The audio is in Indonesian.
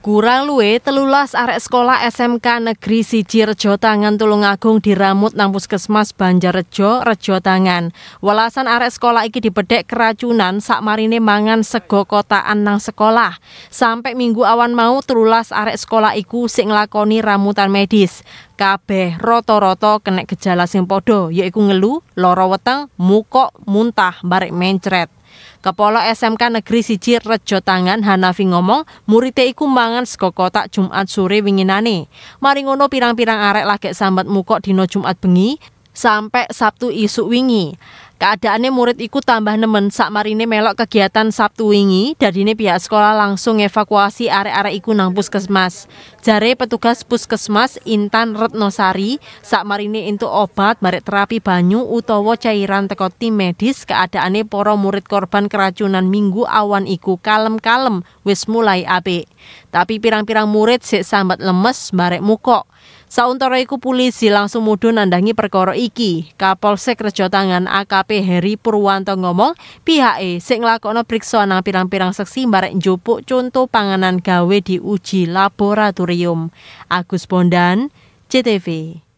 Kurang luwe telulas arek sekolah SMK Negeri Siji Rejo Tangan Tulungagung diramut nang puskesmas Banjarejo Rejo Tangan. Welasan arek sekolah iki dibedek keracunan sak marine mangan sego kota nang sekolah. Sampai minggu awan mau telulas arek sekolah iku sing nglakoni ramutan medis. Kabeh roto-roto kena gejala sing podo, yaiku ngelu, loro weteng, mukok, muntah, barek mencret. Kepala SMK Negeri Siji Rejo Tangan Hanafi ngomong murite iku mangan sego kotak Jumat sore winginane. Mari ngono pirang-pirang arek lagek sambat mukok dino Jumat bengi sampai Sabtu isuk wingi. Keadaannya murid iku tambah nemen Saat marine melok kegiatan Sabtu wingi ini pihak sekolah langsung evakuasi arek-arek iku nang puskesmas. Jare petugas puskesmas Intan Retnosari saat marine itu obat barek terapi banyu utawa cairan teko tim medis keadaannya poro murid korban keracunan minggu awan iku kalem-kalem wis mulai apik. Tapi pirang-pirang murid sik sambat lemes barek mukok. Sauntara iku polisi langsung mudu nandangi perkara iki. Kapolsek Rejo Tangan AKP Heri Purwanto ngomong pihake sing nglakokno priksa nang pirang-pirang seksi mbarek njupuk contoh panganan gawe di diuji laboratorium. Agus Bondan, CTV.